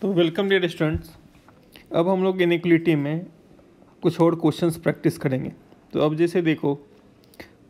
तो welcome dear students अब हम लोग इनिक्वलिटी में कुछ और क्वेश्चंस प्रैक्टिस करेंगे तो अब जैसे देखो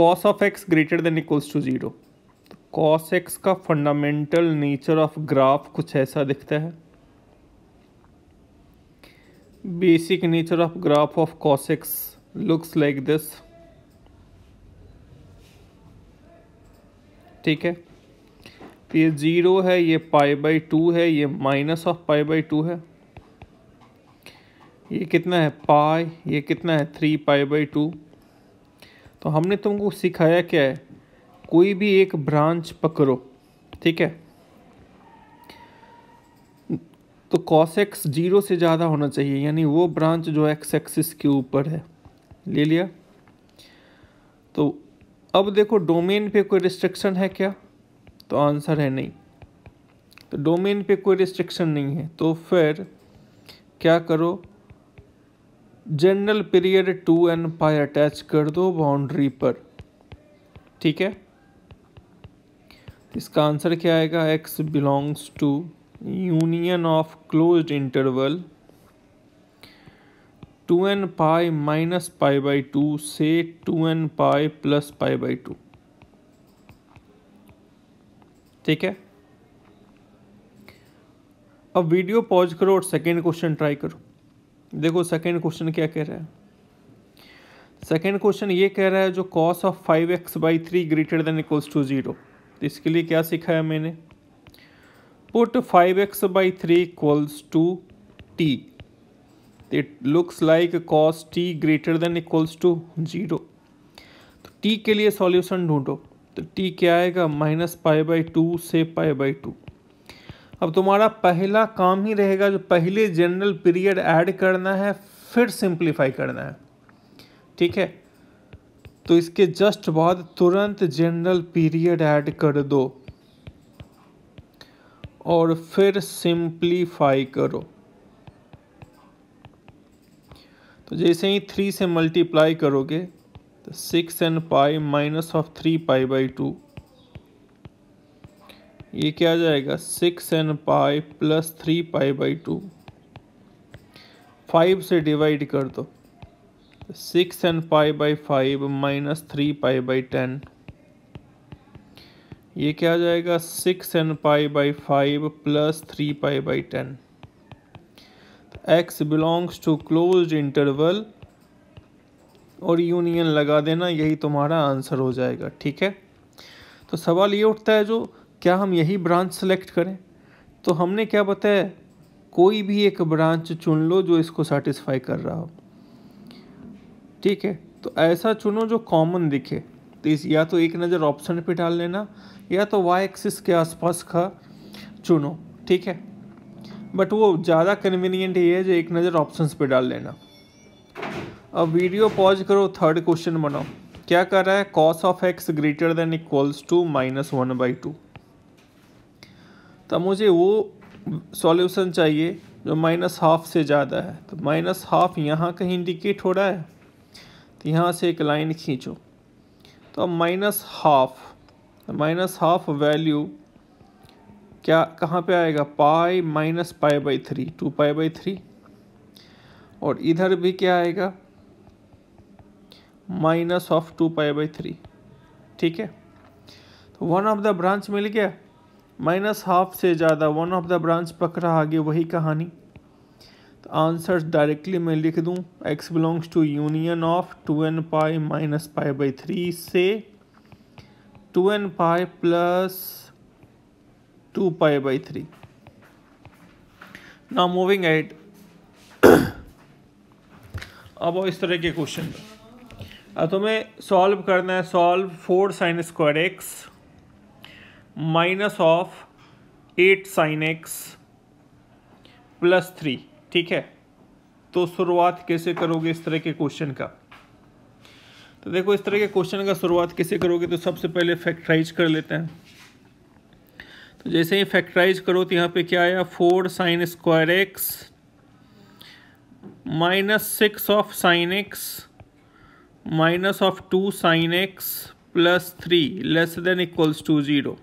cos of x greater than equals to zero cos x का फंडामेंटल नेचर ऑफ ग्राफ कुछ ऐसा दिखता है basic nature of graph of cos x looks like this ठीक है तो ये ज़ीरो है ये पाई बाई टू है ये minus of pi by two है ये कितना है पाई ये कितना है थ्री पाई बाई टू तो हमने तुमको सिखाया क्या है कोई भी एक ब्रांच पकड़ो ठीक है तो कॉस एक्स जीरो से ज़्यादा होना चाहिए यानी वो ब्रांच जो एक्स एक्सिस के ऊपर है ले लिया तो अब देखो डोमेन पे कोई रिस्ट्रिक्शन है क्या तो आंसर है नहीं तो डोमेन पे कोई रिस्ट्रिक्शन नहीं है तो फिर क्या करो general period two n pi attach कर दो बाउंड्री पर ठीक है इसका आंसर क्या आएगा x belongs to union of close interval two n pi minus pi by two से two n pi plus pi by two ठीक है अब वीडियो पॉज करो और सेकेंड क्वेश्चन ट्राई करो देखो सेकेंड क्वेश्चन क्या कह रहा है सेकेंड क्वेश्चन ये कह रहा है जो cos of five x by three greater than equals to zero तो इसके लिए क्या सिखाया मैंने put five x by three equals to t it looks like cos t greater than equals to zero तो टी तो के लिए सॉल्यूशन ढूंढो तो टी क्या आएगा माइनस पाई बाई टू से पाई बाई टू अब तुम्हारा पहला काम ही रहेगा जो पहले जनरल पीरियड ऐड करना है फिर सिंप्लीफाई करना है ठीक है तो इसके जस्ट बाद तुरंत जनरल पीरियड ऐड कर दो और फिर सिंप्लीफाई करो तो जैसे ही थ्री से मल्टीप्लाई करोगे तो six n pi minus of three pi by two ये क्या आ जाएगा six n pi plus three pi by two five से डिवाइड कर दो six n pi by five minus three pi by ten ये क्या आ जाएगा six n pi by five plus three pi by ten x belongs to close interval और union लगा देना यही तुम्हारा आंसर हो जाएगा ठीक है तो सवाल ये उठता है जो क्या हम यही ब्रांच सेलेक्ट करें तो हमने क्या बताया कोई भी एक ब्रांच चुन लो जो इसको सेटिस्फाई कर रहा हो ठीक है तो ऐसा चुनो जो कॉमन दिखे तो इस या तो एक नज़र ऑप्शन पे डाल लेना या तो वाई एक्सिस के आसपास का चुनो ठीक है बट वो ज़्यादा कन्वीनियंट ये है जो एक नज़र ऑप्शंस पे डाल लेना अब वीडियो पॉज करो थर्ड क्वेश्चन बनाओ क्या कर रहा है cos of x greater than equals to minus one by two तो मुझे वो सॉल्यूशन चाहिए जो माइनस हाफ से ज़्यादा है तो माइनस हाफ यहाँ कहीं इंडिकेट हो रहा है तो यहाँ से एक लाइन खींचो तो अब minus half minus half value क्या कहाँ पे आएगा pi minus pi by three to pi by three और इधर भी क्या आएगा minus of two pi by three ठीक है तो वन ऑफ द ब्रांच मिल गया माइनस हाफ से ज़्यादा वन ऑफ द ब्रांच पकड़ा आगे वही कहानी तो आंसर डायरेक्टली मैं लिख दूँ x belongs to union of two n pi minus pi by three से two n pi plus two pi by three ना मूविंग एट अब इस तरह के क्वेश्चन तुम्हें सॉल्व करना है solve four sine square x minus of eight sine x plus three ठीक है तो शुरुआत कैसे करोगे इस तरह के क्वेश्चन का तो देखो इस तरह के क्वेश्चन का शुरुआत कैसे करोगे तो सबसे पहले फैक्टराइज कर लेते हैं तो जैसे ही फैक्टराइज करो तो यहाँ पे क्या आया four sine square x minus six of sine x minus of two sine x plus three less than equals to zero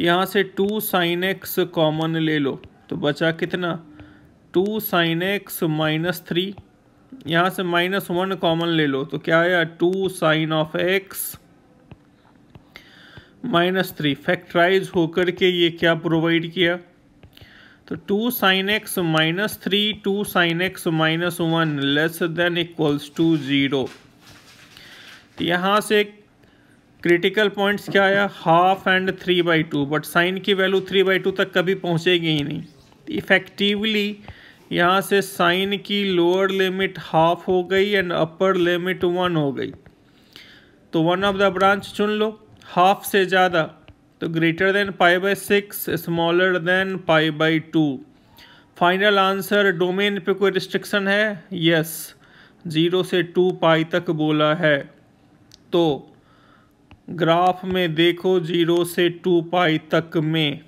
यहाँ से टू साइन एक्स कॉमन ले लो तो बचा कितना two sine x minus three यहाँ से माइनस वन कॉमन ले लो तो क्या आया two sine of x minus three factorise होकर के ये क्या प्रोवाइड किया तो two sine x minus three two sine x minus one less than equals to zero तो यहाँ से क्रिटिकल पॉइंट्स क्या आया half and three by two but sine की वैल्यू थ्री बाई टू तक कभी पहुँचेगी ही नहीं तो इफ़ेक्टिवली यहाँ से साइन की लोअर लिमिट हाफ हो गई एंड अपर लिमिट वन हो गई तो वन ऑफ द ब्रांच चुन लो हाफ से ज़्यादा तो greater than pi by six smaller than pi by two final answer domain पे कोई रिस्ट्रिक्शन है यस ज़ीरो से टू पाई तक बोला है तो ग्राफ में देखो ज़ीरो से टू पाई तक में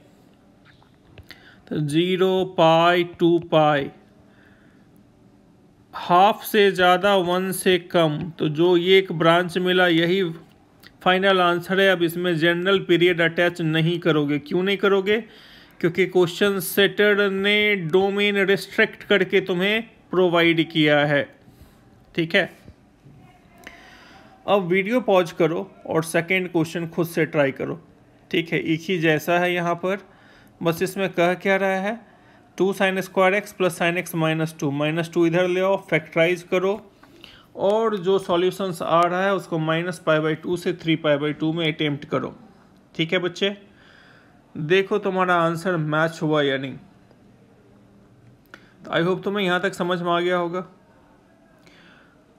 तो zero pi two pi half से ज़्यादा वन से कम तो जो ये एक ब्रांच मिला यही फाइनल आंसर है अब इसमें जनरल पीरियड अटैच नहीं करोगे क्यों नहीं करोगे क्योंकि क्वेश्चन सेटर ने डोमेन रिस्ट्रिक्ट करके तुम्हें प्रोवाइड किया है ठीक है अब वीडियो पॉज करो और सेकेंड क्वेश्चन खुद से ट्राई करो ठीक है एक ही जैसा है यहाँ पर बस इसमें कह क्या रहा है two sine square x plus sine x minus two minus two इधर ले आओ फैक्ट्राइज करो और जो सॉल्यूशंस आ रहा है उसको माइनस पाई बाई टू से थ्री पाई बाई टू में अटेम्प्ट करो ठीक है बच्चे देखो तुम्हारा आंसर मैच हुआ या नहीं तो आई होप तुम्हें यहाँ तक समझ में आ गया होगा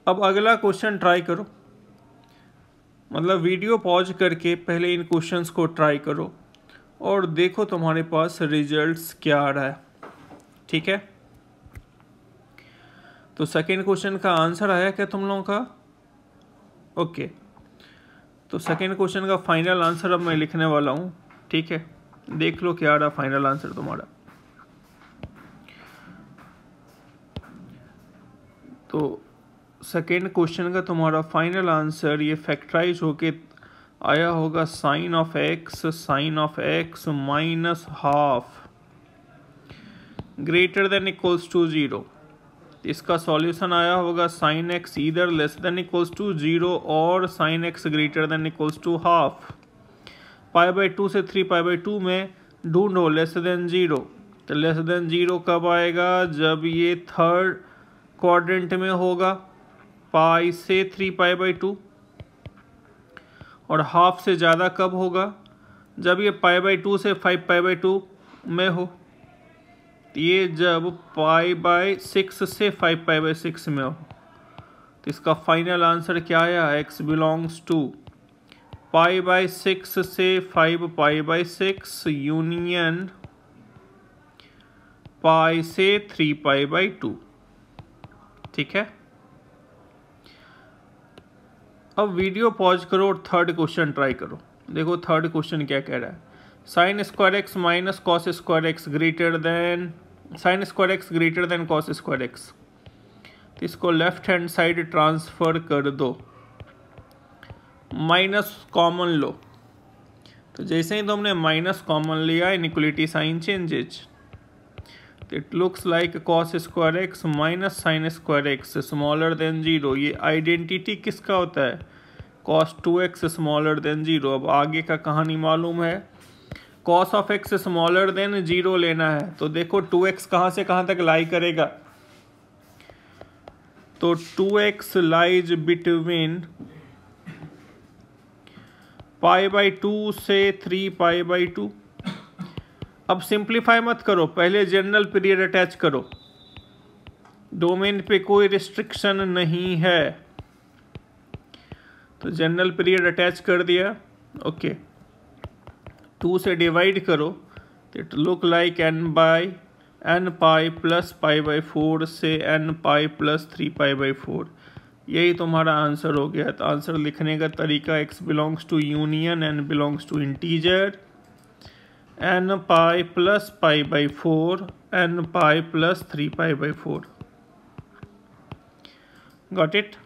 अब अगला क्वेश्चन ट्राई करो मतलब वीडियो पॉज करके पहले इन क्वेश्चंस को ट्राई करो और देखो तुम्हारे पास रिजल्ट्स क्या आ रहा है ठीक है तो सेकेंड क्वेश्चन का आंसर आया क्या तुम लोगों का ओके तो सेकेंड क्वेश्चन का फाइनल आंसर अब मैं लिखने वाला हूँ ठीक है देख लो क्या आ रहा फाइनल आंसर तुम्हारा तो सेकेंड क्वेश्चन का तुम्हारा फाइनल आंसर ये फैक्टराइज होके आया होगा sine of x sine of x minus half greater than equals to zero तो इसका सॉल्यूशन आया होगा साइन एक्स इधर less than equals to zero और sine x greater than equals to half pi by two से three pi by two में ढूंढो less than zero तो लेस देन जीरो कब आएगा जब ये थर्ड क्वाड्रेंट में होगा पाई से थ्री पाई बाई टू और हाफ से ज़्यादा कब होगा जब ये पाई बाई टू से फाइव पाई बाई टू में हो ये जब पाई बाय सिक्स से फाइव पाई बाय सिक्स में हो तो इसका फाइनल आंसर क्या आया x belongs to pi by six से five pi by six union pi से थ्री पाई बाई टू ठीक है अब वीडियो पॉज करो और थर्ड क्वेश्चन ट्राई करो देखो थर्ड क्वेश्चन क्या कह रहा है sine square x minus cos square x greater than sine square x greater than cos square x तो इसको लेफ्ट हैंड साइड ट्रांसफ़र कर दो माइनस कॉमन लो तो जैसे ही तो हमने माइनस कॉमन लिया इनिक्वलिटी साइन चेंजेज तो it looks like cos square x minus sine square x smaller than zero ये आइडेंटिटी किसका होता है cos two x smaller than zero अब आगे का कहानी मालूम है cos of x smaller than zero लेना है तो देखो टू एक्स कहाँ से कहाँ तक लाई करेगा तो two x lies between pi by two से थ्री पाई बाई टू अब सिंप्लीफाई मत करो पहले जनरल पीरियड अटैच करो डोमेन पे कोई रिस्ट्रिक्शन नहीं है तो जनरल पीरियड अटैच कर दिया ओके okay. टू से डिवाइड करो तो it look like n by n pi plus pi by four से n pi plus three pi by four यही तुम्हारा आंसर हो गया तो आंसर लिखने का तरीका x belongs to union n belongs to integer n pi plus pi by four n pi plus three pi by four got it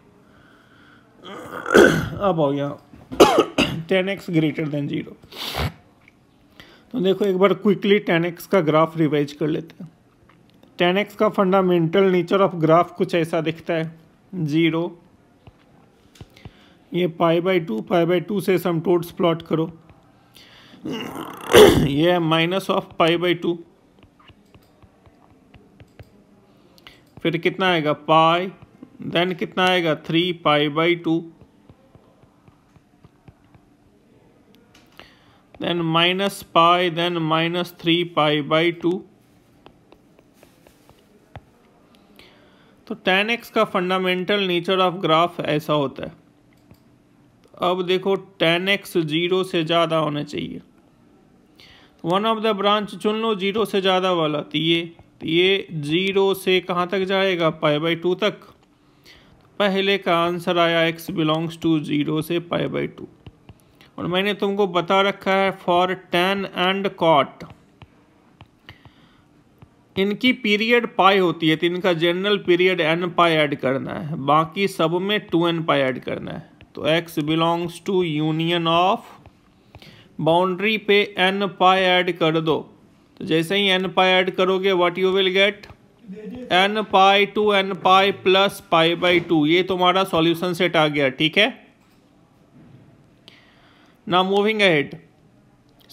अब हो गया tan x greater than zero तो देखो एक बार क्विकली टेन का ग्राफ रिवाइज कर लेते हैं टेन एक्स का फंडामेंटल नेचर ऑफ ग्राफ कुछ ऐसा दिखता है ज़ीरो ये pi by two pi by two से सम टोट्स प्लॉट करो ये है minus of pi by two फिर कितना आएगा पाई देन कितना आएगा three pi by two then minus pi then minus 3 pi by 2 तो tan x का फंडामेंटल नेचर ऑफ ग्राफ ऐसा होता है अब देखो tan x जीरो से ज़्यादा होना चाहिए वन ऑफ द ब्रांच चुन लो जीरो से ज़्यादा वाला तो ये तो ये जीरो से कहाँ तक जाएगा पाई बाई टू तक पहले का आंसर आया एक्स बिलोंग्स टू जीरो से पाई बाई टू और मैंने तुमको बता रखा है फॉर टेन एंड कॉट इनकी पीरियड पाई होती है तो इनका general period n pi add करना है बाकी सब में टू एन पाई ऐड करना है तो x belongs to union of boundary पे एन पाई ऐड कर दो तो जैसे ही एन पाई ऐड करोगे what you will get n pi to n pi plus pi by two ये तुम्हारा सॉल्यूशन सेट आ गया ठीक है now moving ahead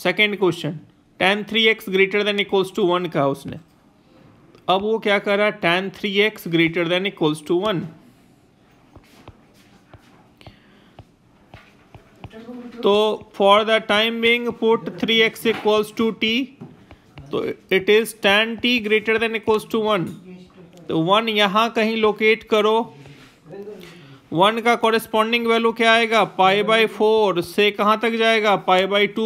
second question tan three x greater than equals to one कहा उसने अब वो क्या कर रहा है tan three x greater than equals to one तो for the time being put three x equals to t तो it is tan t greater than equals to one तो वन यहां कहीं लोकेट करो वन का कॉरेस्पॉन्डिंग वैल्यू क्या आएगा पाई by four से कहाँ तक जाएगा पाई बाई टू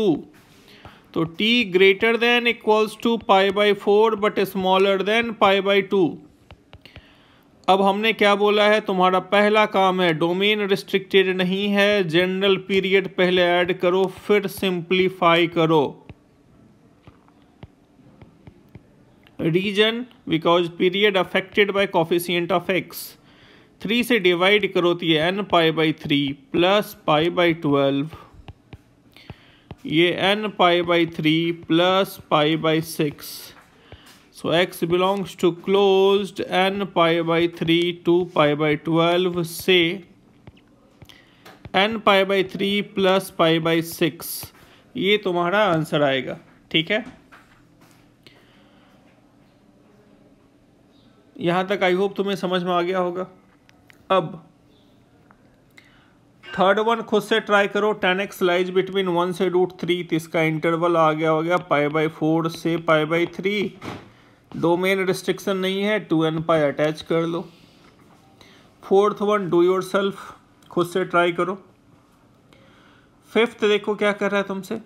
तो t greater than equals to pi by four but smaller than pi by two अब हमने क्या बोला है तुम्हारा पहला काम है डोमेन रिस्ट्रिक्टेड नहीं है जनरल पीरियड पहले ऐड करो फिर सिंप्लीफाई करो reason because period affected by coefficient of x three से डिवाइड करो तो ये n pi by three plus pi by twelve ये n pi by three plus pi by six so x belongs to close n pi by three to pi by twelve से n pi by three plus pi by six ये तुम्हारा answer आएगा ठीक है यहाँ तक I hope तुम्हें समझ में आ गया होगा अब थर्ड वन खुद से ट्राई करो tan x lies between one से रूट थ्री तो इसका इंटरवल आ गया हो गया पाई बाई फोर से pi by three domain restriction नहीं है टू एन पाई अटैच कर लो fourth one do yourself खुद से ट्राई करो फिफ्थ देखो क्या कर रहा है तुमसे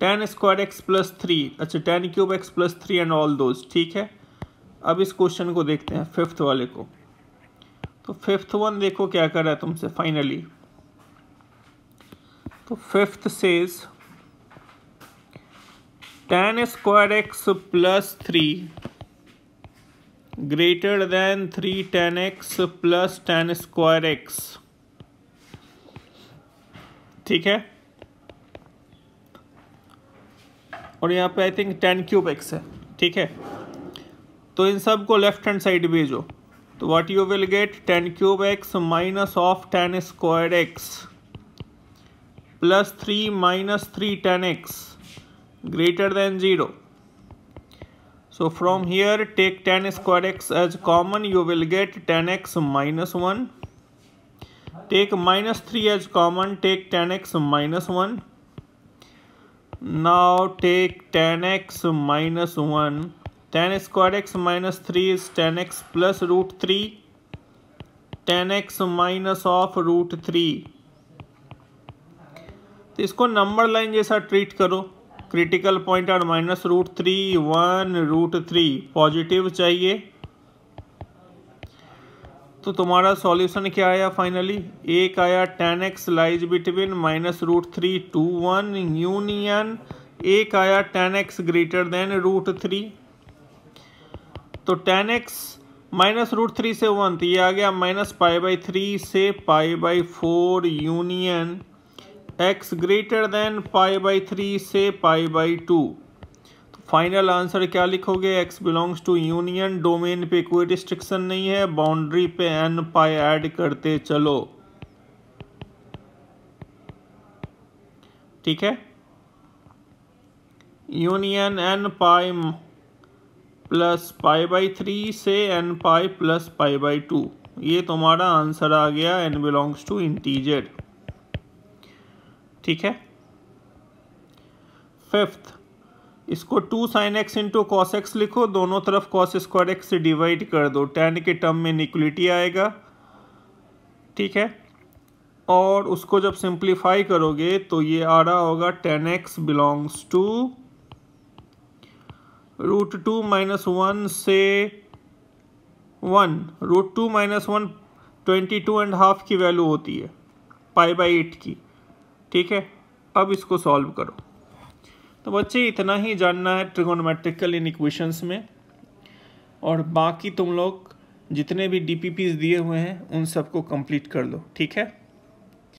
tan square x plus three अच्छा tan cube x plus three and all those ठीक है अब इस क्वेश्चन को देखते हैं फिफ्थ वाले को तो फिफ्थ वन देखो क्या कर रहा है तुमसे फाइनली तो fifth says tan square x plus three greater than three tan x plus tan square x ठीक है और यहाँ पे I think tan cube x है ठीक है तो इन सब को लेफ्ट हैंड साइड भेजो what you will get 10 cube x minus of 10 squared x plus 3 minus 3 10 x greater than 0. So from here take 10 square x as common you will get 10x minus 1. Take minus 3 as common take 10x minus 1. Now take 10x minus 1 tan square x minus three is tan x plus root three tan x minus of root three तो इसको number line जैसा treat करो critical point और minus root three one root three positive चाहिए तो तुम्हारा सॉल्यूशन क्या आया फाइनली एक आया tan x lies between minus root three to one union एक आया tan x greater than root three तो tan x minus root three से वन तो ये आ गया माइनस पाई बाई थ्री से pi by four union x greater than pi by three से पाई बाई टू तो फाइनल आंसर क्या लिखोगे x belongs to union domain पे कोई रिस्ट्रिक्शन नहीं है बाउंड्री पे एन पाई ऐड करते चलो ठीक है union n pi plus pi by three से n pi plus pi by two ये तुम्हारा आंसर आ गया एन बिलोंग्स टू इंटीजर ठीक है फिफ्थ इसको two sine x into cos x लिखो दोनों तरफ कॉस स्क्वायर एक्स से डिवाइड कर दो टेन के टर्म में निकुलिटी आएगा ठीक है और उसको जब सिंप्लीफाई करोगे तो ये आ रहा होगा tan x belongs to root two minus one से one root two minus one twenty two and half की वैल्यू होती है पाई बाई एट की ठीक है अब इसको सॉल्व करो तो बच्चे इतना ही जानना है ट्रिगोनोमेट्रिकल इन इक्वेशंस में और बाकी तुम लोग जितने भी डी दिए हुए हैं उन सबको कंप्लीट कर लो ठीक है